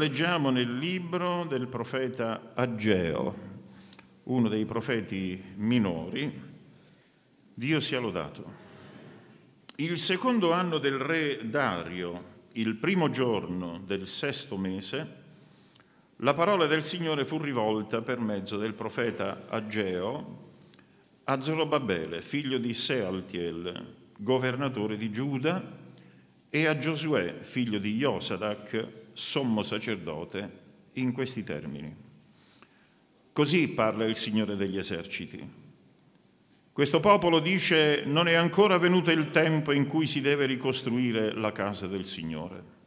leggiamo nel libro del profeta Ageo, uno dei profeti minori. Dio sia lodato. Il secondo anno del re Dario, il primo giorno del sesto mese, la parola del Signore fu rivolta per mezzo del profeta Ageo a Zorobabele, figlio di Sealtiel, governatore di Giuda, e a Giosuè, figlio di Iosadac, sommo sacerdote, in questi termini. Così parla il Signore degli eserciti. Questo popolo dice non è ancora venuto il tempo in cui si deve ricostruire la casa del Signore.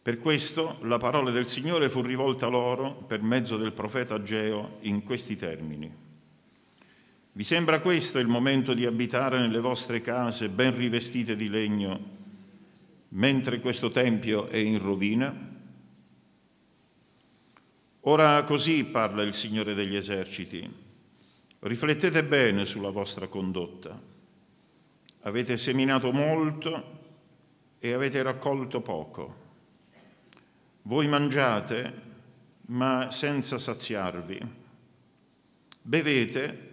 Per questo la parola del Signore fu rivolta loro per mezzo del profeta Geo in questi termini. Vi sembra questo il momento di abitare nelle vostre case ben rivestite di legno, mentre questo Tempio è in rovina? Ora così parla il Signore degli eserciti. Riflettete bene sulla vostra condotta. Avete seminato molto e avete raccolto poco. Voi mangiate, ma senza saziarvi. Bevete,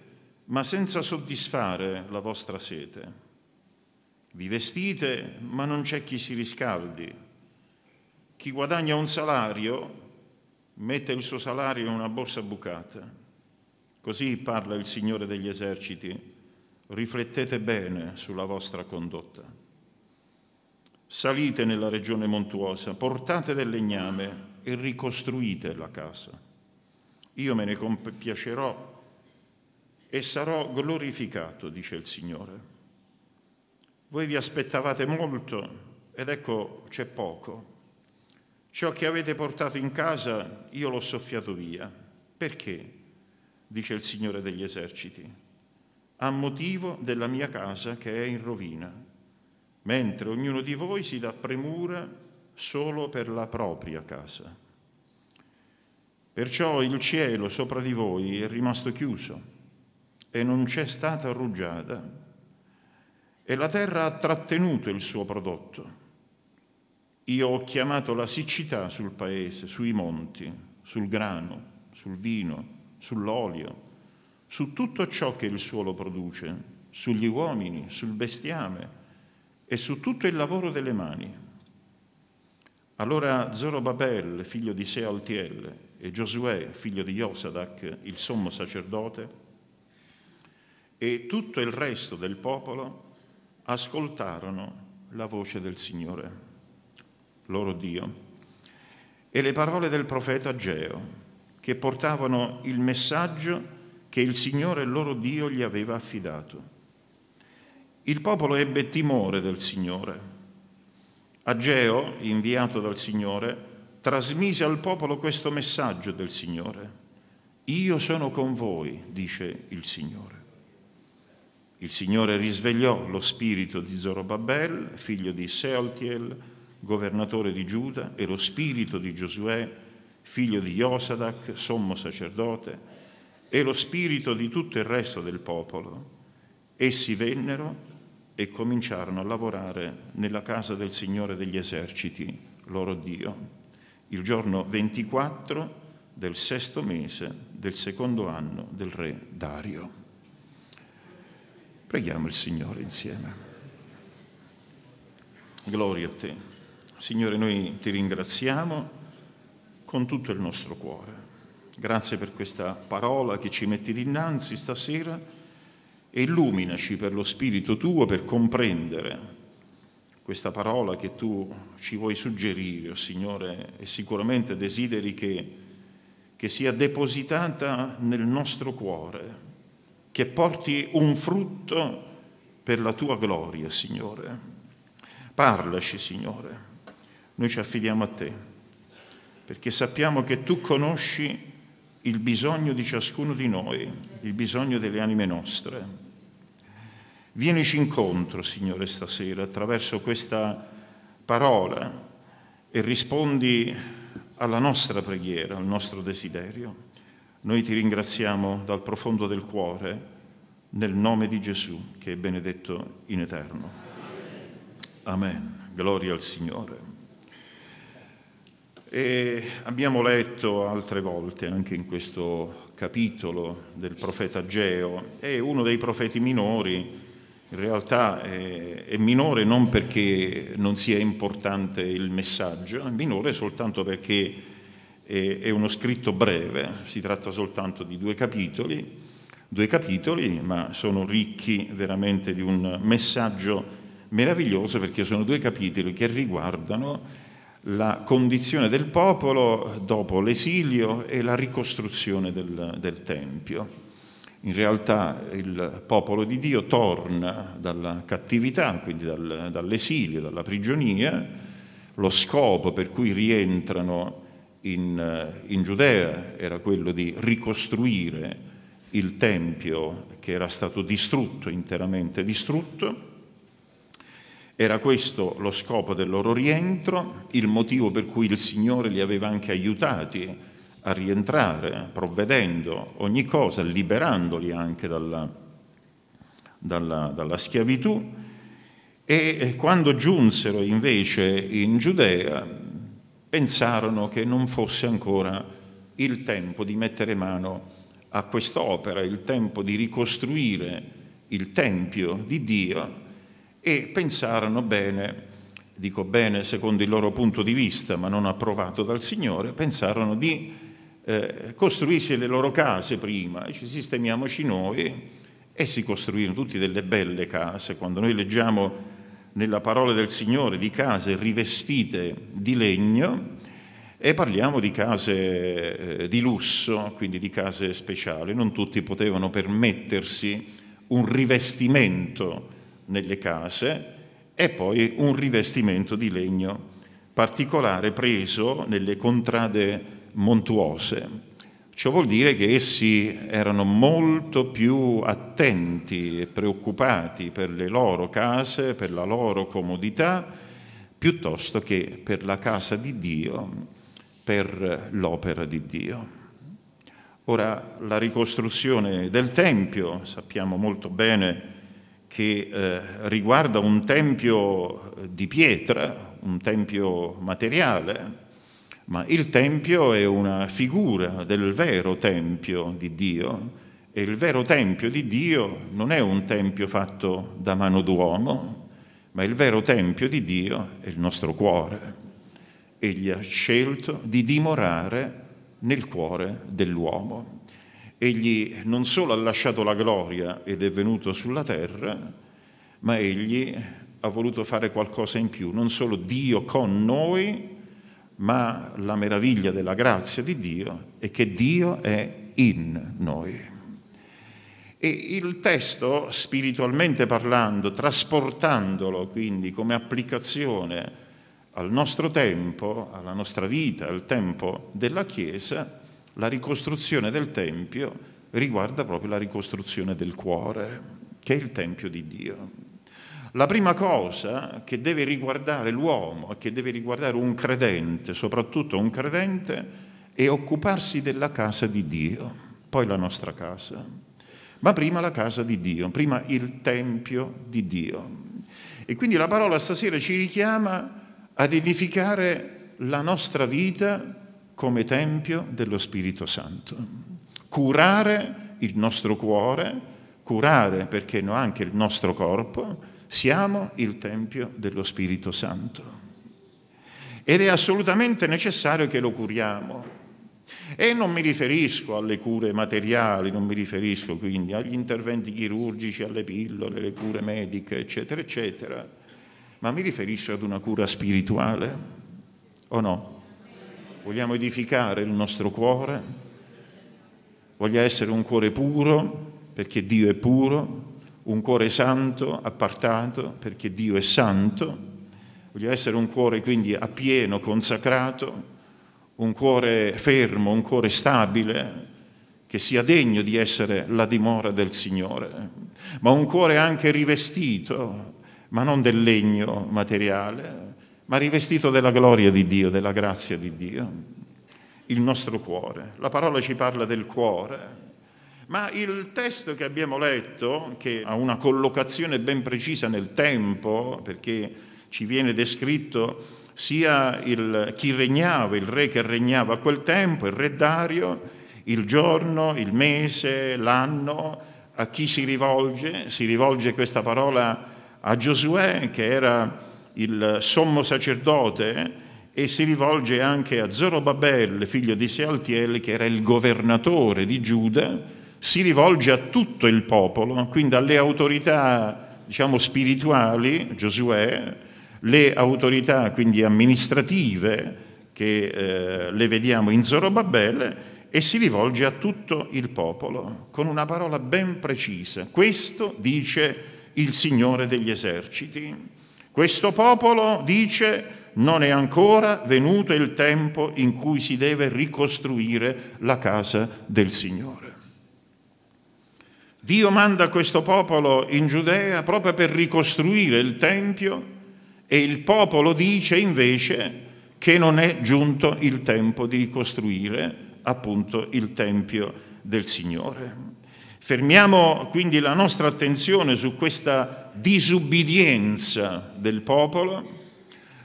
ma senza soddisfare la vostra sete. Vi vestite, ma non c'è chi si riscaldi. Chi guadagna un salario mette il suo salario in una borsa bucata. Così parla il Signore degli eserciti. Riflettete bene sulla vostra condotta. Salite nella regione montuosa, portate del legname e ricostruite la casa. Io me ne compiacerò e sarò glorificato, dice il Signore. Voi vi aspettavate molto ed ecco c'è poco. Ciò che avete portato in casa io l'ho soffiato via. Perché? dice il Signore degli eserciti. A motivo della mia casa che è in rovina, mentre ognuno di voi si dà premura solo per la propria casa. Perciò il cielo sopra di voi è rimasto chiuso e non c'è stata rugiada e la terra ha trattenuto il suo prodotto. Io ho chiamato la siccità sul paese, sui monti, sul grano, sul vino, sull'olio, su tutto ciò che il suolo produce, sugli uomini, sul bestiame e su tutto il lavoro delle mani. Allora Zorobabel, figlio di Sealtiel, e Giosuè, figlio di Josadac, il sommo sacerdote, e tutto il resto del popolo ascoltarono la voce del Signore, loro Dio, e le parole del profeta Geo, che portavano il messaggio che il Signore loro Dio gli aveva affidato. Il popolo ebbe timore del Signore. Ageo, inviato dal Signore, trasmise al popolo questo messaggio del Signore. Io sono con voi, dice il Signore. Il Signore risvegliò lo spirito di Zorobabel, figlio di Sealtiel, governatore di Giuda, e lo spirito di Giosuè, figlio di Josadac, sommo sacerdote, e lo spirito di tutto il resto del popolo. Essi vennero e cominciarono a lavorare nella casa del Signore degli eserciti, loro Dio, il giorno 24 del sesto mese del secondo anno del re Dario. Preghiamo il Signore insieme. Gloria a te. Signore, noi ti ringraziamo con tutto il nostro cuore. Grazie per questa parola che ci metti dinanzi stasera e illuminaci per lo Spirito tuo per comprendere questa parola che tu ci vuoi suggerire, oh Signore, e sicuramente desideri che, che sia depositata nel nostro cuore che porti un frutto per la tua gloria, Signore. Parlaci, Signore. Noi ci affidiamo a te, perché sappiamo che tu conosci il bisogno di ciascuno di noi, il bisogno delle anime nostre. Vienici incontro, Signore, stasera attraverso questa parola e rispondi alla nostra preghiera, al nostro desiderio. Noi ti ringraziamo dal profondo del cuore, nel nome di Gesù, che è benedetto in eterno. Amen. Gloria al Signore. E abbiamo letto altre volte anche in questo capitolo del profeta Geo, è uno dei profeti minori, in realtà è, è, minore non perché non sia importante il messaggio, è minore soltanto perché è uno scritto breve, si tratta soltanto di due capitoli, due capitoli, ma sono ricchi veramente di un messaggio meraviglioso perché sono due capitoli che riguardano la condizione del popolo dopo l'esilio e la ricostruzione del, del Tempio. In realtà il popolo di Dio torna dalla cattività, quindi dal, dall'esilio, dalla prigionia, lo scopo per cui rientrano in, eh, in Giudea era quello di ricostruire il Tempio che era stato distrutto, interamente distrutto. Era questo lo scopo del loro rientro, il motivo per cui il Signore li aveva anche aiutati a rientrare, provvedendo ogni cosa, liberandoli anche dalla, dalla, dalla schiavitù. E quando giunsero invece in Giudea, pensarono che non fosse ancora il tempo di mettere mano a quest'opera, il tempo di ricostruire il Tempio di Dio e pensarono bene, dico bene secondo il loro punto di vista, ma non approvato dal Signore, pensarono di eh, costruirsi le loro case prima, ci sistemiamoci noi e si costruirono tutte delle belle case. Quando noi leggiamo nella parola del Signore di case rivestite di legno e parliamo di case eh, di lusso, quindi di case speciali. Non tutti potevano permettersi un rivestimento nelle case e poi un rivestimento di legno particolare preso nelle contrade montuose. Ciò vuol dire che essi erano molto più attenti e preoccupati per le loro case, per la loro comodità, piuttosto che per la casa di Dio, per l'opera di Dio. Ora, la ricostruzione del Tempio, sappiamo molto bene che eh, riguarda un Tempio eh, di pietra, un Tempio materiale, ma il Tempio è una figura del vero Tempio di Dio e il vero Tempio di Dio non è un Tempio fatto da mano d'uomo, ma il vero Tempio di Dio è il nostro cuore. Egli ha scelto di dimorare nel cuore dell'uomo. Egli non solo ha lasciato la gloria ed è venuto sulla terra, ma egli ha voluto fare qualcosa in più, non solo Dio con noi, ma la meraviglia della grazia di Dio è che Dio è in noi. E il testo, spiritualmente parlando, trasportandolo quindi come applicazione al nostro tempo, alla nostra vita, al tempo della Chiesa, la ricostruzione del Tempio riguarda proprio la ricostruzione del cuore, che è il Tempio di Dio. La prima cosa che deve riguardare l'uomo, che deve riguardare un credente, soprattutto un credente, è occuparsi della casa di Dio, poi la nostra casa, ma prima la casa di Dio, prima il Tempio di Dio. E quindi la parola stasera ci richiama ad edificare la nostra vita come Tempio dello Spirito Santo, curare il nostro cuore, curare perché no anche il nostro corpo, siamo il Tempio dello Spirito Santo ed è assolutamente necessario che lo curiamo. E non mi riferisco alle cure materiali, non mi riferisco quindi agli interventi chirurgici, alle pillole, alle cure mediche, eccetera, eccetera, ma mi riferisco ad una cura spirituale, o no? Vogliamo edificare il nostro cuore? Voglia essere un cuore puro, perché Dio è puro, un cuore santo, appartato, perché Dio è santo, voglio essere un cuore quindi appieno, consacrato, un cuore fermo, un cuore stabile, che sia degno di essere la dimora del Signore, ma un cuore anche rivestito, ma non del legno materiale, ma rivestito della gloria di Dio, della grazia di Dio. Il nostro cuore. La parola ci parla del cuore ma il testo che abbiamo letto, che ha una collocazione ben precisa nel tempo, perché ci viene descritto sia il, chi regnava, il re che regnava a quel tempo, il re Dario, il giorno, il mese, l'anno, a chi si rivolge? Si rivolge questa parola a Giosuè, che era il sommo sacerdote, e si rivolge anche a Zorobabel, figlio di Sealtiel, che era il governatore di Giuda, si rivolge a tutto il popolo, quindi alle autorità diciamo, spirituali, Giosuè, le autorità quindi amministrative che eh, le vediamo in Zorobabele e si rivolge a tutto il popolo con una parola ben precisa. Questo dice il Signore degli eserciti. Questo popolo dice non è ancora venuto il tempo in cui si deve ricostruire la casa del Signore. Dio manda questo popolo in Giudea proprio per ricostruire il Tempio e il popolo dice invece che non è giunto il tempo di ricostruire appunto il Tempio del Signore. Fermiamo quindi la nostra attenzione su questa disubbidienza del popolo,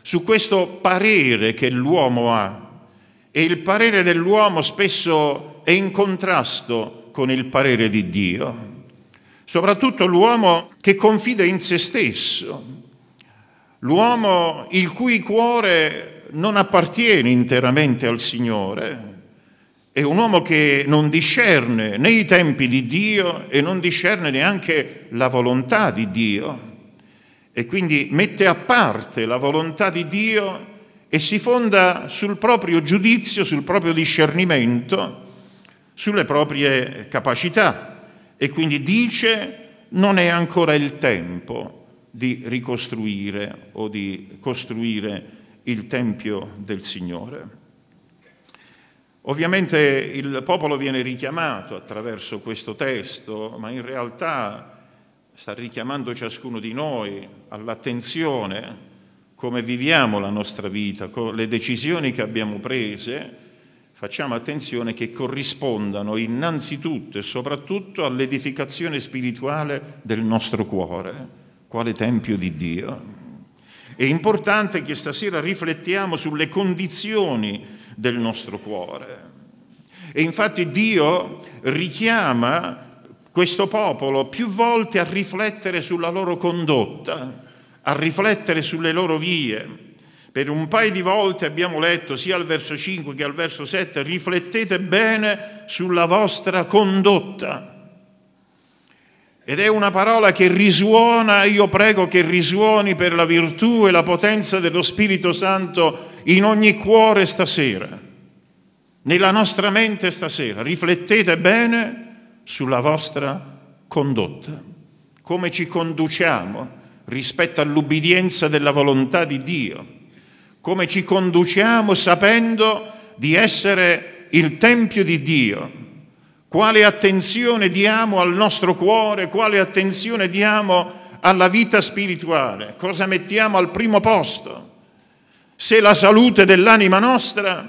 su questo parere che l'uomo ha e il parere dell'uomo spesso è in contrasto con il parere di Dio soprattutto l'uomo che confida in se stesso, l'uomo il cui cuore non appartiene interamente al Signore, è un uomo che non discerne né i tempi di Dio e non discerne neanche la volontà di Dio e quindi mette a parte la volontà di Dio e si fonda sul proprio giudizio, sul proprio discernimento, sulle proprie capacità e quindi dice non è ancora il tempo di ricostruire o di costruire il Tempio del Signore. Ovviamente il popolo viene richiamato attraverso questo testo, ma in realtà sta richiamando ciascuno di noi all'attenzione come viviamo la nostra vita, le decisioni che abbiamo prese, facciamo attenzione che corrispondano innanzitutto e soprattutto all'edificazione spirituale del nostro cuore, quale tempio di Dio. È importante che stasera riflettiamo sulle condizioni del nostro cuore. E infatti Dio richiama questo popolo più volte a riflettere sulla loro condotta, a riflettere sulle loro vie, per un paio di volte abbiamo letto sia al verso 5 che al verso 7, riflettete bene sulla vostra condotta. Ed è una parola che risuona, io prego che risuoni per la virtù e la potenza dello Spirito Santo in ogni cuore stasera, nella nostra mente stasera. Riflettete bene sulla vostra condotta, come ci conduciamo rispetto all'ubbidienza della volontà di Dio come ci conduciamo sapendo di essere il Tempio di Dio, quale attenzione diamo al nostro cuore, quale attenzione diamo alla vita spirituale, cosa mettiamo al primo posto, se la salute dell'anima nostra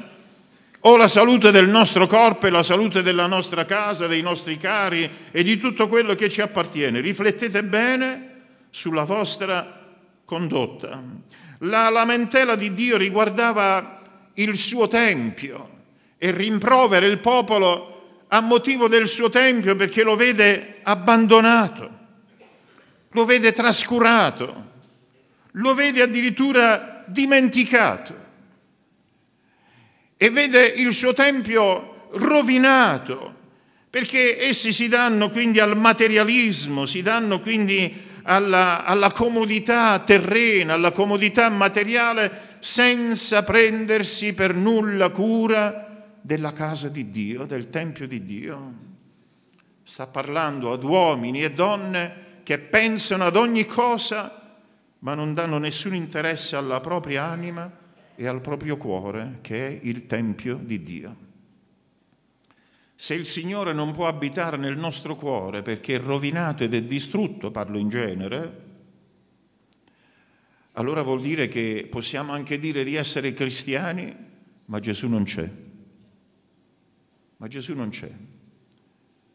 o la salute del nostro corpo e la salute della nostra casa, dei nostri cari e di tutto quello che ci appartiene. Riflettete bene sulla vostra condotta. La lamentela di Dio riguardava il suo tempio e rimprovera il popolo a motivo del suo tempio perché lo vede abbandonato, lo vede trascurato, lo vede addirittura dimenticato e vede il suo tempio rovinato perché essi si danno quindi al materialismo, si danno quindi alla, alla comodità terrena, alla comodità materiale, senza prendersi per nulla cura della casa di Dio, del Tempio di Dio. Sta parlando ad uomini e donne che pensano ad ogni cosa, ma non danno nessun interesse alla propria anima e al proprio cuore, che è il Tempio di Dio. Se il Signore non può abitare nel nostro cuore perché è rovinato ed è distrutto, parlo in genere, allora vuol dire che possiamo anche dire di essere cristiani, ma Gesù non c'è. Ma Gesù non c'è.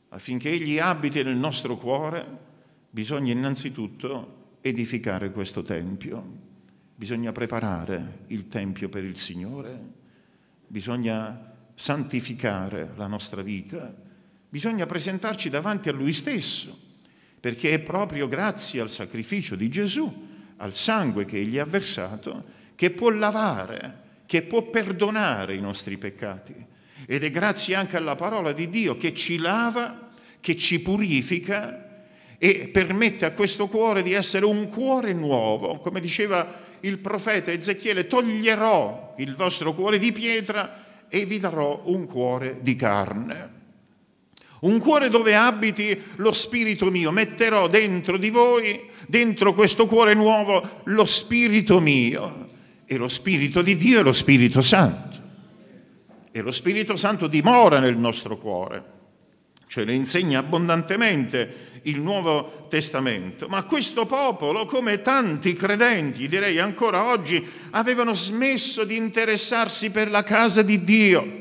Affinché Egli abiti nel nostro cuore, bisogna innanzitutto edificare questo Tempio, bisogna preparare il Tempio per il Signore, bisogna santificare la nostra vita, bisogna presentarci davanti a Lui stesso, perché è proprio grazie al sacrificio di Gesù, al sangue che Egli ha versato, che può lavare, che può perdonare i nostri peccati. Ed è grazie anche alla parola di Dio che ci lava, che ci purifica e permette a questo cuore di essere un cuore nuovo. Come diceva il profeta Ezechiele, toglierò il vostro cuore di pietra e vi darò un cuore di carne. Un cuore dove abiti lo spirito mio, metterò dentro di voi, dentro questo cuore nuovo, lo spirito mio. E lo spirito di Dio è lo Spirito Santo. E lo Spirito Santo dimora nel nostro cuore, ce lo insegna abbondantemente il Nuovo Testamento, ma questo popolo, come tanti credenti, direi ancora oggi, avevano smesso di interessarsi per la casa di Dio,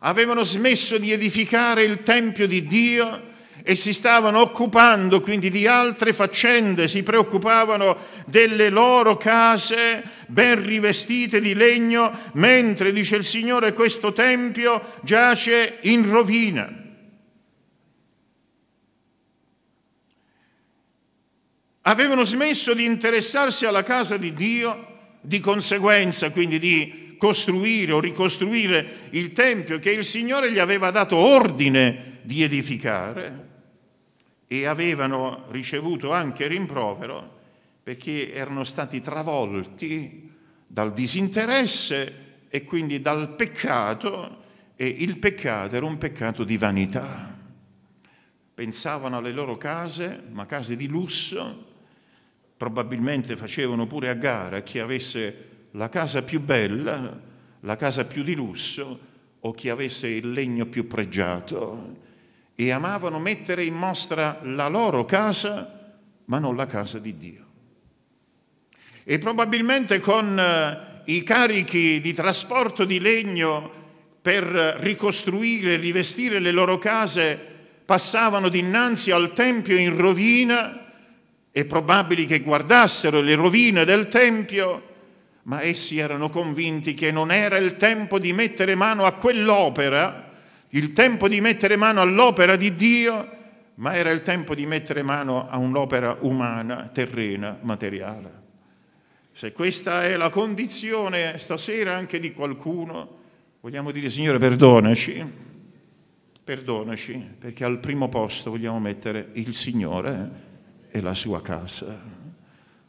avevano smesso di edificare il Tempio di Dio e si stavano occupando quindi di altre faccende, si preoccupavano delle loro case ben rivestite di legno, mentre, dice il Signore, questo Tempio giace in rovina. avevano smesso di interessarsi alla casa di Dio, di conseguenza quindi di costruire o ricostruire il Tempio che il Signore gli aveva dato ordine di edificare e avevano ricevuto anche rimprovero perché erano stati travolti dal disinteresse e quindi dal peccato e il peccato era un peccato di vanità. Pensavano alle loro case, ma case di lusso, probabilmente facevano pure a gara chi avesse la casa più bella, la casa più di lusso o chi avesse il legno più pregiato e amavano mettere in mostra la loro casa, ma non la casa di Dio. E probabilmente con eh, i carichi di trasporto di legno per ricostruire e rivestire le loro case passavano dinanzi al Tempio in rovina è probabile che guardassero le rovine del Tempio, ma essi erano convinti che non era il tempo di mettere mano a quell'opera, il tempo di mettere mano all'opera di Dio, ma era il tempo di mettere mano a un'opera umana, terrena, materiale. Se questa è la condizione stasera anche di qualcuno, vogliamo dire Signore perdonaci, perdonaci, perché al primo posto vogliamo mettere il Signore eh? è la sua casa.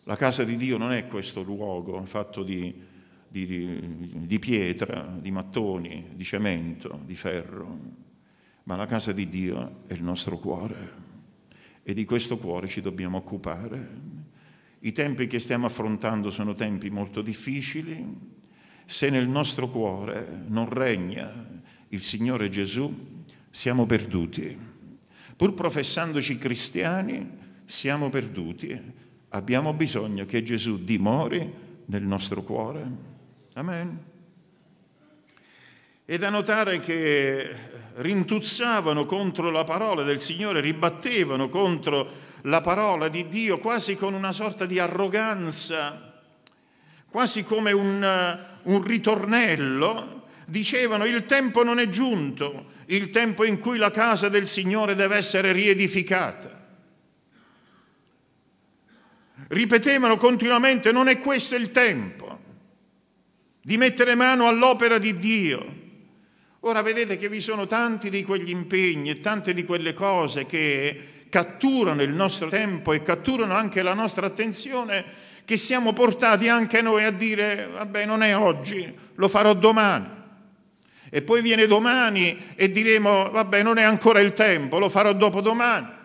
La casa di Dio non è questo luogo fatto di, di, di, di pietra, di mattoni, di cemento, di ferro, ma la casa di Dio è il nostro cuore e di questo cuore ci dobbiamo occupare. I tempi che stiamo affrontando sono tempi molto difficili. Se nel nostro cuore non regna il Signore Gesù, siamo perduti. Pur professandoci cristiani, siamo perduti, abbiamo bisogno che Gesù dimori nel nostro cuore. Amen. E da notare che rintuzzavano contro la parola del Signore, ribattevano contro la parola di Dio quasi con una sorta di arroganza, quasi come un, un ritornello. Dicevano il tempo non è giunto, il tempo in cui la casa del Signore deve essere riedificata ripetevano continuamente non è questo il tempo di mettere mano all'opera di Dio. Ora vedete che vi sono tanti di quegli impegni e tante di quelle cose che catturano il nostro tempo e catturano anche la nostra attenzione che siamo portati anche noi a dire vabbè non è oggi, lo farò domani. E poi viene domani e diremo vabbè non è ancora il tempo, lo farò dopodomani.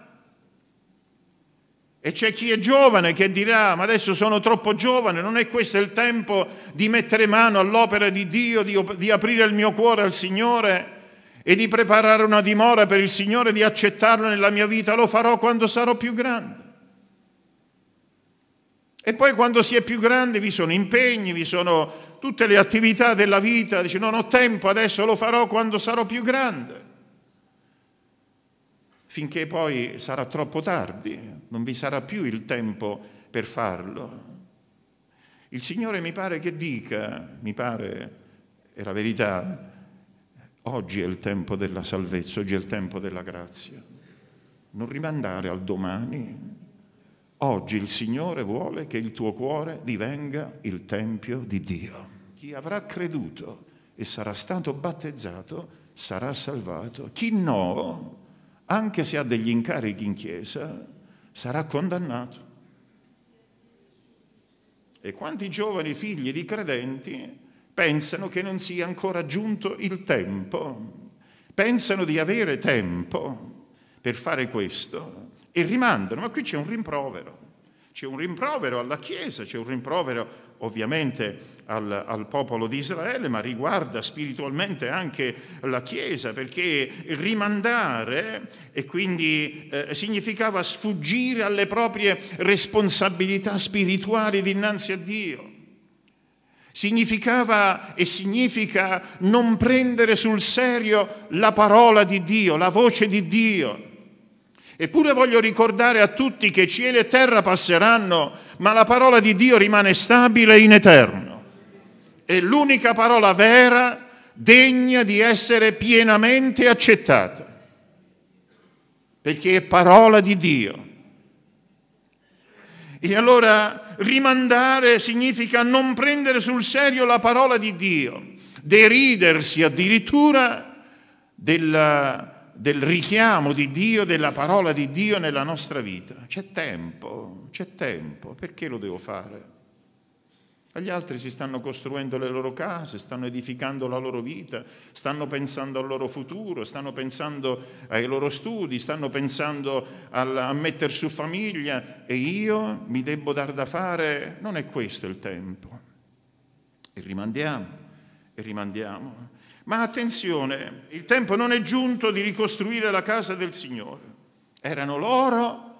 E c'è chi è giovane che dirà, ma adesso sono troppo giovane, non è questo il tempo di mettere mano all'opera di Dio, di, di aprire il mio cuore al Signore e di preparare una dimora per il Signore, di accettarlo nella mia vita, lo farò quando sarò più grande. E poi quando si è più grande vi sono impegni, vi sono tutte le attività della vita, dice non ho tempo, adesso lo farò quando sarò più grande. Finché poi sarà troppo tardi, non vi sarà più il tempo per farlo. Il Signore mi pare che dica, mi pare, è la verità, oggi è il tempo della salvezza, oggi è il tempo della grazia. Non rimandare al domani. Oggi il Signore vuole che il tuo cuore divenga il Tempio di Dio. Chi avrà creduto e sarà stato battezzato sarà salvato. Chi no, anche se ha degli incarichi in chiesa, sarà condannato. E quanti giovani figli di credenti pensano che non sia ancora giunto il tempo, pensano di avere tempo per fare questo e rimandano, ma qui c'è un rimprovero, c'è un rimprovero alla Chiesa, c'è un rimprovero ovviamente al, al popolo di Israele, ma riguarda spiritualmente anche la Chiesa, perché rimandare e quindi eh, significava sfuggire alle proprie responsabilità spirituali dinanzi a Dio. Significava e significa non prendere sul serio la parola di Dio, la voce di Dio. Eppure voglio ricordare a tutti che cielo e terra passeranno, ma la parola di Dio rimane stabile in eterno è l'unica parola vera degna di essere pienamente accettata, perché è parola di Dio. E allora rimandare significa non prendere sul serio la parola di Dio, deridersi addirittura della, del richiamo di Dio, della parola di Dio nella nostra vita. C'è tempo, c'è tempo, perché lo devo fare? Agli altri si stanno costruendo le loro case, stanno edificando la loro vita, stanno pensando al loro futuro, stanno pensando ai loro studi, stanno pensando a mettere su famiglia e io mi debbo dar da fare. Non è questo il tempo. E rimandiamo, e rimandiamo. Ma attenzione, il tempo non è giunto di ricostruire la casa del Signore. Erano loro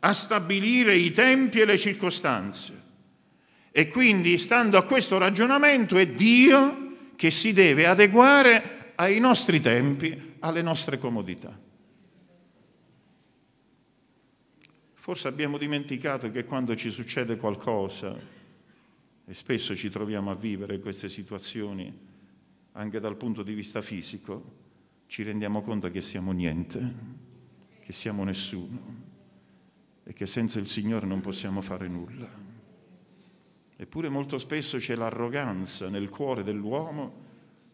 a stabilire i tempi e le circostanze. E quindi, stando a questo ragionamento, è Dio che si deve adeguare ai nostri tempi, alle nostre comodità. Forse abbiamo dimenticato che quando ci succede qualcosa, e spesso ci troviamo a vivere queste situazioni anche dal punto di vista fisico, ci rendiamo conto che siamo niente, che siamo nessuno e che senza il Signore non possiamo fare nulla. Eppure molto spesso c'è l'arroganza nel cuore dell'uomo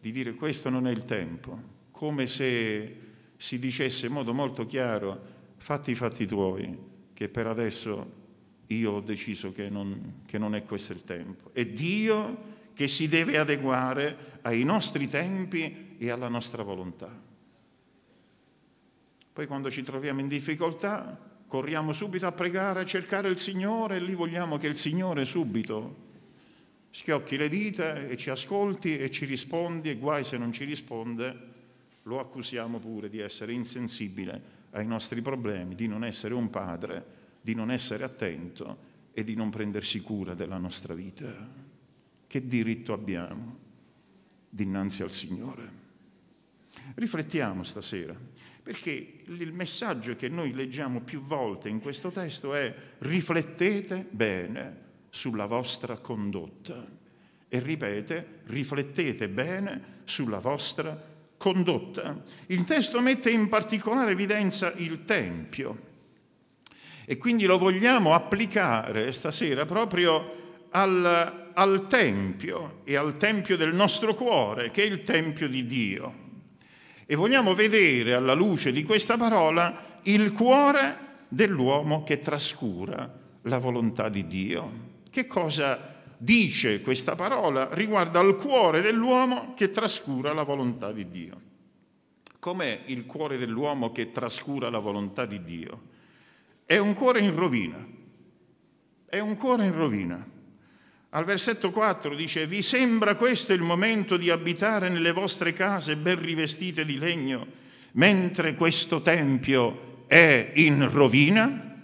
di dire questo non è il tempo, come se si dicesse in modo molto chiaro fatti i fatti tuoi, che per adesso io ho deciso che non, che non è questo il tempo. È Dio che si deve adeguare ai nostri tempi e alla nostra volontà. Poi quando ci troviamo in difficoltà corriamo subito a pregare, a cercare il Signore e lì vogliamo che il Signore subito schiocchi le dita e ci ascolti e ci rispondi e guai se non ci risponde, lo accusiamo pure di essere insensibile ai nostri problemi, di non essere un padre, di non essere attento e di non prendersi cura della nostra vita. Che diritto abbiamo dinanzi al Signore? Riflettiamo stasera perché il messaggio che noi leggiamo più volte in questo testo è riflettete bene sulla vostra condotta. E ripete, riflettete bene sulla vostra condotta. Il testo mette in particolare evidenza il Tempio e quindi lo vogliamo applicare stasera proprio al, al Tempio e al Tempio del nostro cuore, che è il Tempio di Dio. E vogliamo vedere alla luce di questa parola il cuore dell'uomo che trascura la volontà di Dio. Che cosa dice questa parola riguardo al cuore dell'uomo che trascura la volontà di Dio? Com'è il cuore dell'uomo che trascura la volontà di Dio? È un cuore in rovina. È un cuore in rovina. Al versetto 4 dice, vi sembra questo il momento di abitare nelle vostre case ben rivestite di legno, mentre questo Tempio è in rovina?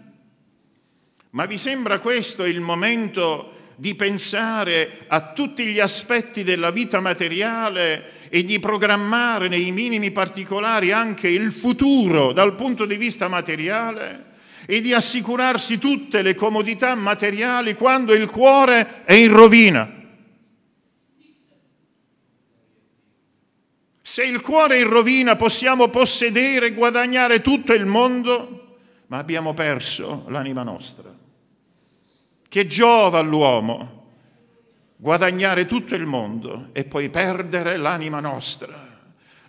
Ma vi sembra questo il momento di pensare a tutti gli aspetti della vita materiale e di programmare nei minimi particolari anche il futuro dal punto di vista materiale? e di assicurarsi tutte le comodità materiali quando il cuore è in rovina. Se il cuore è in rovina possiamo possedere e guadagnare tutto il mondo, ma abbiamo perso l'anima nostra. Che giova all'uomo guadagnare tutto il mondo e poi perdere l'anima nostra.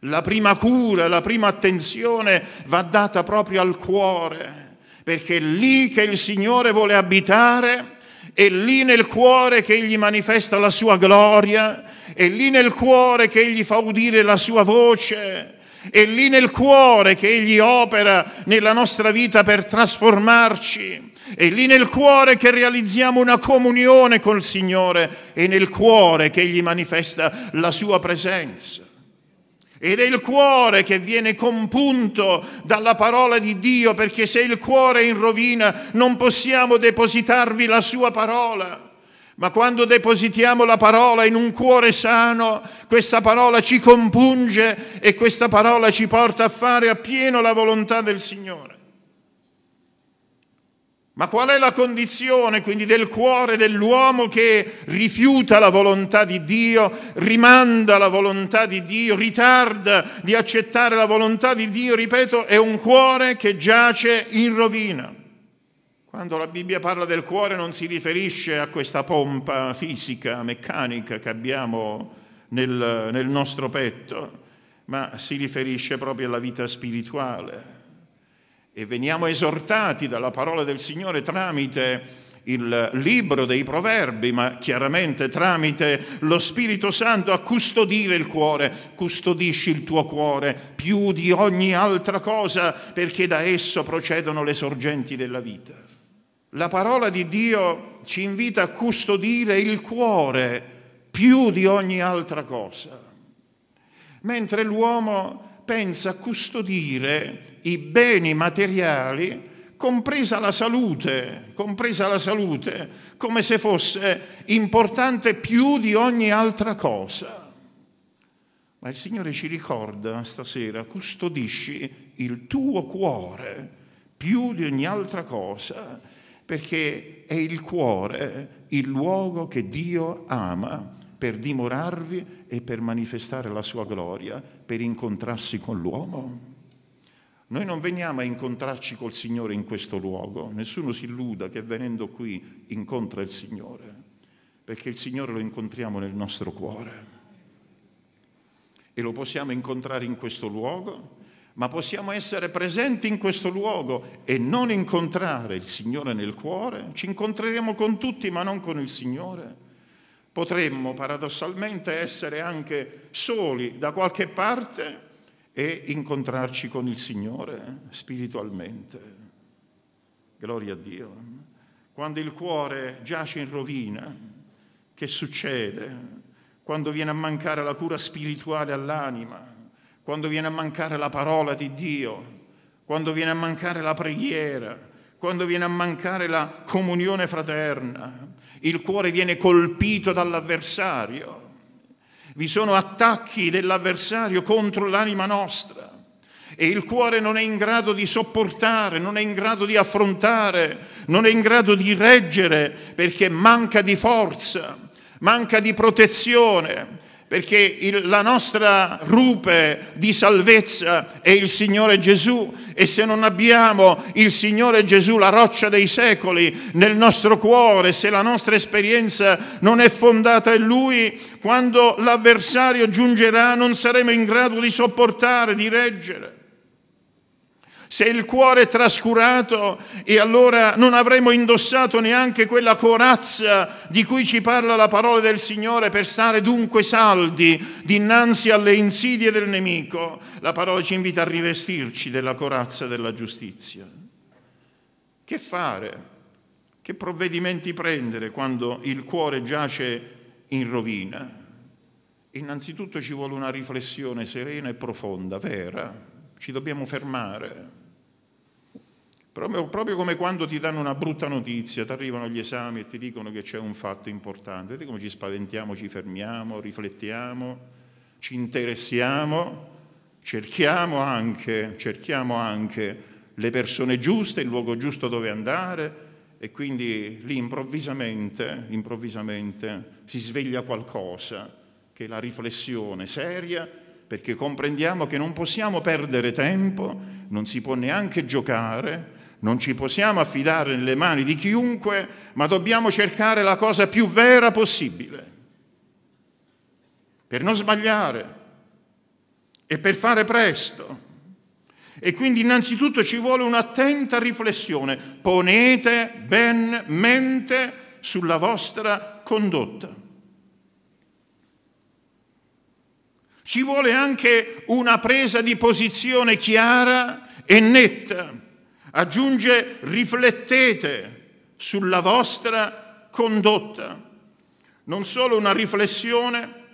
La prima cura, la prima attenzione va data proprio al cuore perché è lì che il Signore vuole abitare, è lì nel cuore che Egli manifesta la sua gloria, è lì nel cuore che Egli fa udire la sua voce, è lì nel cuore che Egli opera nella nostra vita per trasformarci, è lì nel cuore che realizziamo una comunione col Signore, è nel cuore che Egli manifesta la sua presenza. Ed è il cuore che viene compunto dalla parola di Dio, perché se il cuore è in rovina non possiamo depositarvi la sua parola. Ma quando depositiamo la parola in un cuore sano, questa parola ci compunge e questa parola ci porta a fare appieno la volontà del Signore. Ma qual è la condizione quindi del cuore dell'uomo che rifiuta la volontà di Dio, rimanda la volontà di Dio, ritarda di accettare la volontà di Dio? Ripeto, è un cuore che giace in rovina. Quando la Bibbia parla del cuore non si riferisce a questa pompa fisica, meccanica che abbiamo nel, nel nostro petto, ma si riferisce proprio alla vita spirituale e veniamo esortati dalla parola del Signore tramite il libro dei proverbi, ma chiaramente tramite lo Spirito Santo a custodire il cuore, custodisci il tuo cuore più di ogni altra cosa perché da esso procedono le sorgenti della vita. La parola di Dio ci invita a custodire il cuore più di ogni altra cosa, mentre l'uomo pensa a custodire i beni materiali, compresa la salute, compresa la salute, come se fosse importante più di ogni altra cosa. Ma il Signore ci ricorda stasera, custodisci il tuo cuore più di ogni altra cosa, perché è il cuore il luogo che Dio ama per dimorarvi e per manifestare la sua gloria, per incontrarsi con l'uomo. Noi non veniamo a incontrarci col Signore in questo luogo, nessuno si illuda che venendo qui incontra il Signore, perché il Signore lo incontriamo nel nostro cuore. E lo possiamo incontrare in questo luogo, ma possiamo essere presenti in questo luogo e non incontrare il Signore nel cuore. Ci incontreremo con tutti, ma non con il Signore. Potremmo paradossalmente essere anche soli da qualche parte e incontrarci con il Signore eh, spiritualmente. Gloria a Dio. Quando il cuore giace in rovina, che succede? Quando viene a mancare la cura spirituale all'anima, quando viene a mancare la parola di Dio, quando viene a mancare la preghiera, quando viene a mancare la comunione fraterna, il cuore viene colpito dall'avversario vi sono attacchi dell'avversario contro l'anima nostra e il cuore non è in grado di sopportare, non è in grado di affrontare, non è in grado di reggere perché manca di forza, manca di protezione, perché il, la nostra rupe di salvezza è il Signore Gesù e se non abbiamo il Signore Gesù, la roccia dei secoli, nel nostro cuore, se la nostra esperienza non è fondata in Lui, quando l'avversario giungerà non saremo in grado di sopportare, di reggere. Se il cuore è trascurato e allora non avremo indossato neanche quella corazza di cui ci parla la parola del Signore per stare dunque saldi dinanzi alle insidie del nemico. La parola ci invita a rivestirci della corazza della giustizia. Che fare? Che provvedimenti prendere quando il cuore giace in rovina? Innanzitutto ci vuole una riflessione serena e profonda, vera. Ci dobbiamo fermare Proprio, proprio come quando ti danno una brutta notizia, ti arrivano gli esami e ti dicono che c'è un fatto importante. vedi come ci spaventiamo, ci fermiamo, riflettiamo, ci interessiamo, cerchiamo anche, cerchiamo anche le persone giuste, il luogo giusto dove andare e quindi lì improvvisamente, improvvisamente si sveglia qualcosa che è la riflessione seria perché comprendiamo che non possiamo perdere tempo, non si può neanche giocare, non ci possiamo affidare nelle mani di chiunque, ma dobbiamo cercare la cosa più vera possibile, per non sbagliare e per fare presto. E quindi innanzitutto ci vuole un'attenta riflessione. Ponete ben mente sulla vostra condotta. Ci vuole anche una presa di posizione chiara e netta Aggiunge riflettete sulla vostra condotta. Non solo una riflessione,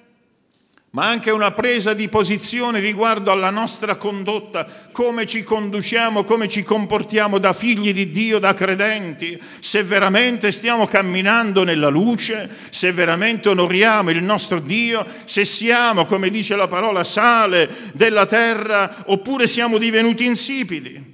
ma anche una presa di posizione riguardo alla nostra condotta, come ci conduciamo, come ci comportiamo da figli di Dio, da credenti, se veramente stiamo camminando nella luce, se veramente onoriamo il nostro Dio, se siamo, come dice la parola, sale della terra, oppure siamo divenuti insipidi.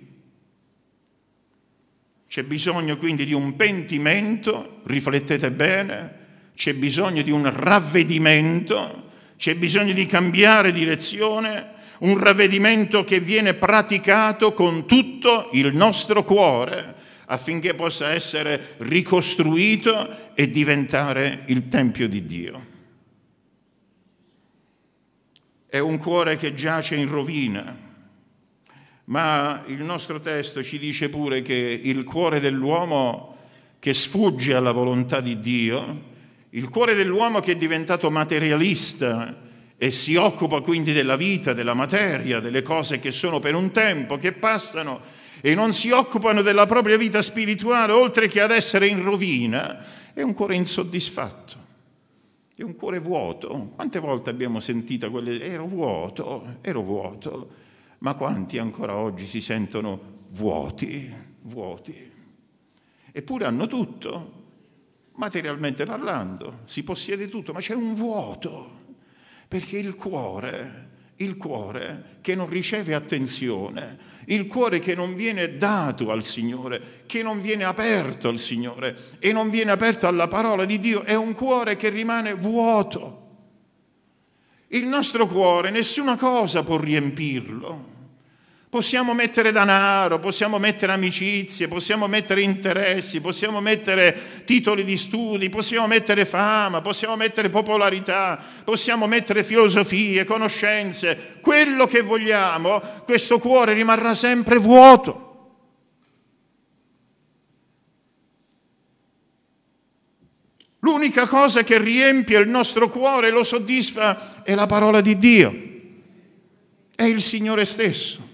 C'è bisogno quindi di un pentimento, riflettete bene, c'è bisogno di un ravvedimento, c'è bisogno di cambiare direzione, un ravvedimento che viene praticato con tutto il nostro cuore affinché possa essere ricostruito e diventare il Tempio di Dio. È un cuore che giace in rovina, ma il nostro testo ci dice pure che il cuore dell'uomo che sfugge alla volontà di Dio, il cuore dell'uomo che è diventato materialista e si occupa quindi della vita, della materia, delle cose che sono per un tempo, che passano e non si occupano della propria vita spirituale, oltre che ad essere in rovina, è un cuore insoddisfatto. È un cuore vuoto. Quante volte abbiamo sentito quelle... Ero vuoto, ero vuoto ma quanti ancora oggi si sentono vuoti, vuoti. Eppure hanno tutto, materialmente parlando, si possiede tutto, ma c'è un vuoto, perché il cuore, il cuore che non riceve attenzione, il cuore che non viene dato al Signore, che non viene aperto al Signore e non viene aperto alla parola di Dio, è un cuore che rimane vuoto. Il nostro cuore nessuna cosa può riempirlo. Possiamo mettere denaro, possiamo mettere amicizie, possiamo mettere interessi, possiamo mettere titoli di studi, possiamo mettere fama, possiamo mettere popolarità, possiamo mettere filosofie, conoscenze, quello che vogliamo, questo cuore rimarrà sempre vuoto. L'unica cosa che riempie il nostro cuore e lo soddisfa è la parola di Dio. È il Signore stesso.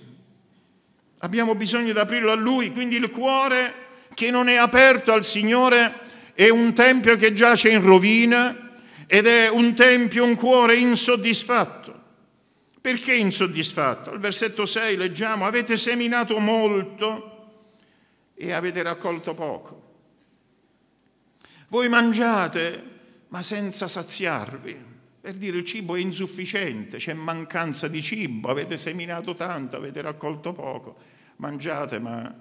Abbiamo bisogno di aprirlo a Lui, quindi il cuore che non è aperto al Signore è un tempio che giace in rovina ed è un tempio, un cuore insoddisfatto. Perché insoddisfatto? Al versetto 6 leggiamo, avete seminato molto e avete raccolto poco. Voi mangiate, ma senza saziarvi. Per dire il cibo è insufficiente, c'è mancanza di cibo, avete seminato tanto, avete raccolto poco, mangiate ma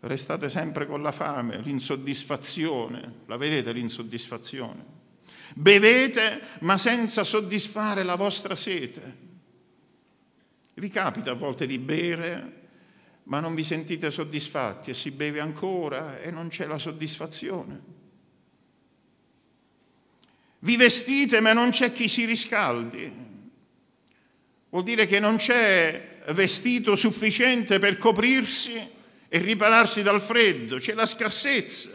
restate sempre con la fame, l'insoddisfazione, la vedete l'insoddisfazione? Bevete ma senza soddisfare la vostra sete. Vi capita a volte di bere ma non vi sentite soddisfatti e si beve ancora e non c'è la soddisfazione. Vi vestite ma non c'è chi si riscaldi. Vuol dire che non c'è vestito sufficiente per coprirsi e ripararsi dal freddo, c'è la scarsezza.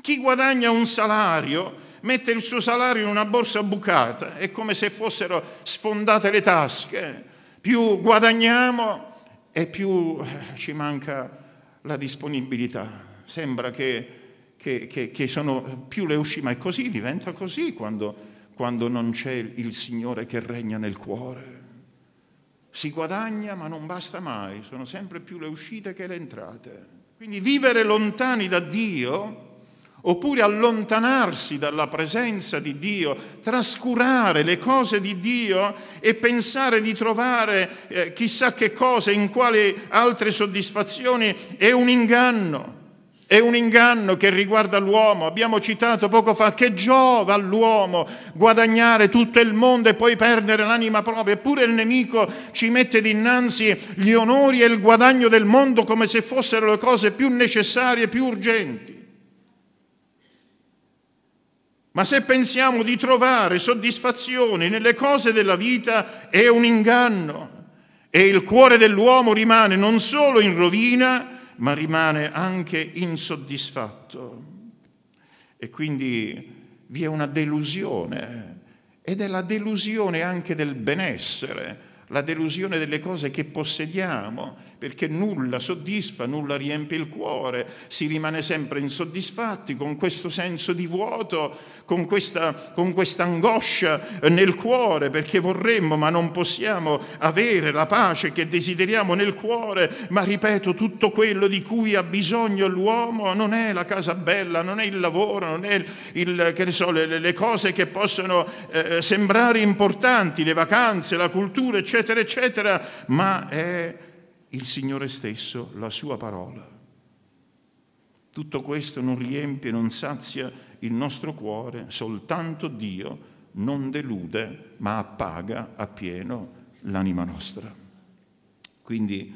Chi guadagna un salario mette il suo salario in una borsa bucata, è come se fossero sfondate le tasche. Più guadagniamo e più eh, ci manca la disponibilità. Sembra che che, che, che sono più le uscite, ma è così, diventa così quando, quando non c'è il Signore che regna nel cuore. Si guadagna ma non basta mai, sono sempre più le uscite che le entrate. Quindi vivere lontani da Dio oppure allontanarsi dalla presenza di Dio, trascurare le cose di Dio e pensare di trovare eh, chissà che cosa in quali altre soddisfazioni è un inganno. È un inganno che riguarda l'uomo. Abbiamo citato poco fa che giova all'uomo guadagnare tutto il mondo e poi perdere l'anima propria. Eppure il nemico ci mette dinanzi gli onori e il guadagno del mondo come se fossero le cose più necessarie, e più urgenti. Ma se pensiamo di trovare soddisfazione nelle cose della vita è un inganno e il cuore dell'uomo rimane non solo in rovina, ma rimane anche insoddisfatto. E quindi vi è una delusione eh. ed è la delusione anche del benessere, la delusione delle cose che possediamo, perché nulla soddisfa, nulla riempie il cuore, si rimane sempre insoddisfatti con questo senso di vuoto, con questa, con questa angoscia eh, nel cuore, perché vorremmo ma non possiamo avere la pace che desideriamo nel cuore, ma ripeto, tutto quello di cui ha bisogno l'uomo non è la casa bella, non è il lavoro, non è il, il, che so, le, le, cose che possono eh, eh, sembrare importanti, le vacanze, la cultura, eccetera, eccetera, ma è il Signore stesso, la sua parola. Tutto questo non riempie, non sazia il nostro cuore, soltanto Dio non delude, ma appaga appieno l'anima nostra. Quindi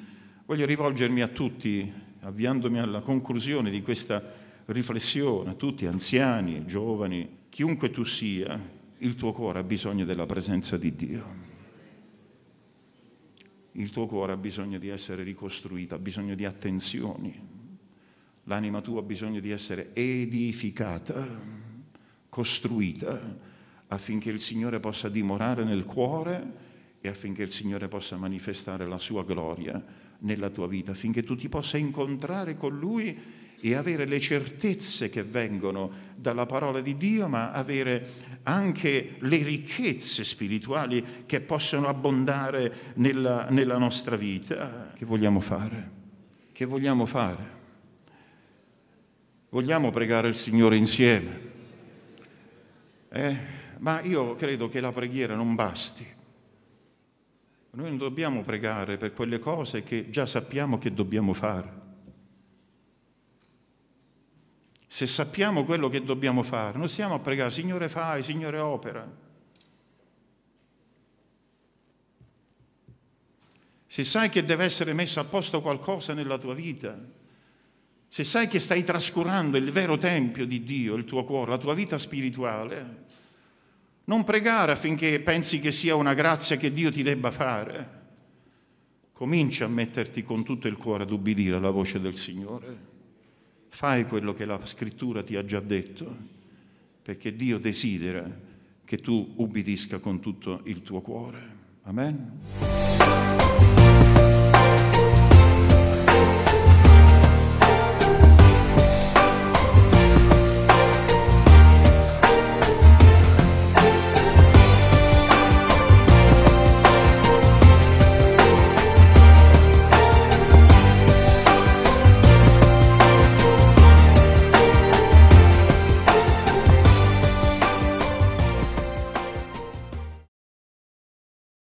voglio rivolgermi a tutti, avviandomi alla conclusione di questa riflessione, a tutti, anziani, giovani, chiunque tu sia, il tuo cuore ha bisogno della presenza di Dio il tuo cuore ha bisogno di essere ricostruito, ha bisogno di attenzioni, l'anima tua ha bisogno di essere edificata, costruita, affinché il Signore possa dimorare nel cuore e affinché il Signore possa manifestare la sua gloria nella tua vita, affinché tu ti possa incontrare con Lui e avere le certezze che vengono dalla parola di Dio, ma avere anche le ricchezze spirituali che possono abbondare nella, nella nostra vita. Che vogliamo fare? Che vogliamo fare? Vogliamo pregare il Signore insieme? Eh, ma io credo che la preghiera non basti. Noi non dobbiamo pregare per quelle cose che già sappiamo che dobbiamo fare. Se sappiamo quello che dobbiamo fare, non stiamo a pregare, Signore fai, Signore opera. Se sai che deve essere messo a posto qualcosa nella tua vita, se sai che stai trascurando il vero tempio di Dio, il tuo cuore, la tua vita spirituale, non pregare affinché pensi che sia una grazia che Dio ti debba fare. Comincia a metterti con tutto il cuore ad ubbidire alla voce del Signore fai quello che la scrittura ti ha già detto, perché Dio desidera che tu ubbidisca con tutto il tuo cuore. Amen.